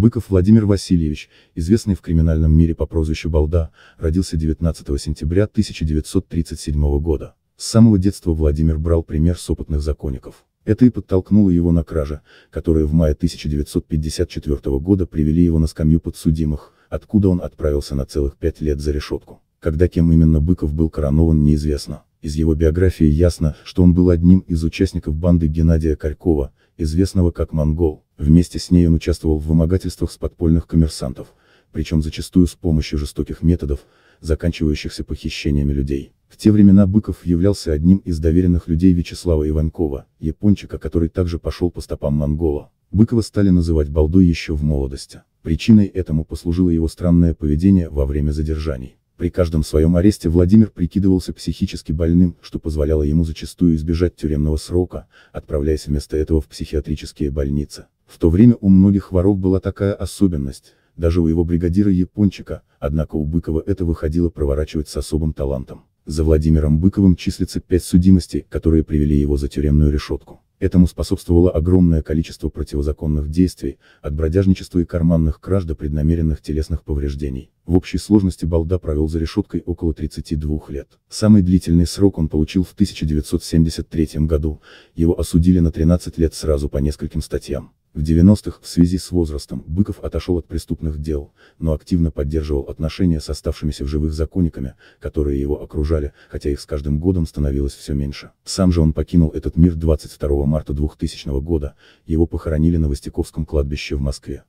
Быков Владимир Васильевич, известный в криминальном мире по прозвищу Балда, родился 19 сентября 1937 года. С самого детства Владимир брал пример с опытных законников. Это и подтолкнуло его на кражи, которые в мае 1954 года привели его на скамью подсудимых, откуда он отправился на целых пять лет за решетку. Когда кем именно Быков был коронован неизвестно. Из его биографии ясно, что он был одним из участников банды Геннадия Корькова, известного как Монгол. Вместе с ней он участвовал в вымогательствах с подпольных коммерсантов, причем зачастую с помощью жестоких методов, заканчивающихся похищениями людей. В те времена Быков являлся одним из доверенных людей Вячеслава Иванкова, япончика, который также пошел по стопам Монгола. Быкова стали называть балдой еще в молодости. Причиной этому послужило его странное поведение во время задержаний. При каждом своем аресте Владимир прикидывался психически больным, что позволяло ему зачастую избежать тюремного срока, отправляясь вместо этого в психиатрические больницы. В то время у многих воров была такая особенность, даже у его бригадира Япончика, однако у Быкова это выходило проворачивать с особым талантом. За Владимиром Быковым числится пять судимостей, которые привели его за тюремную решетку. Этому способствовало огромное количество противозаконных действий, от бродяжничества и карманных краж до преднамеренных телесных повреждений. В общей сложности Балда провел за решеткой около 32 лет. Самый длительный срок он получил в 1973 году, его осудили на 13 лет сразу по нескольким статьям. В 90-х в связи с возрастом Быков отошел от преступных дел, но активно поддерживал отношения с оставшимися в живых законниками, которые его окружали, хотя их с каждым годом становилось все меньше. Сам же он покинул этот мир 22 марта 2000 года, его похоронили на Востяковском кладбище в Москве.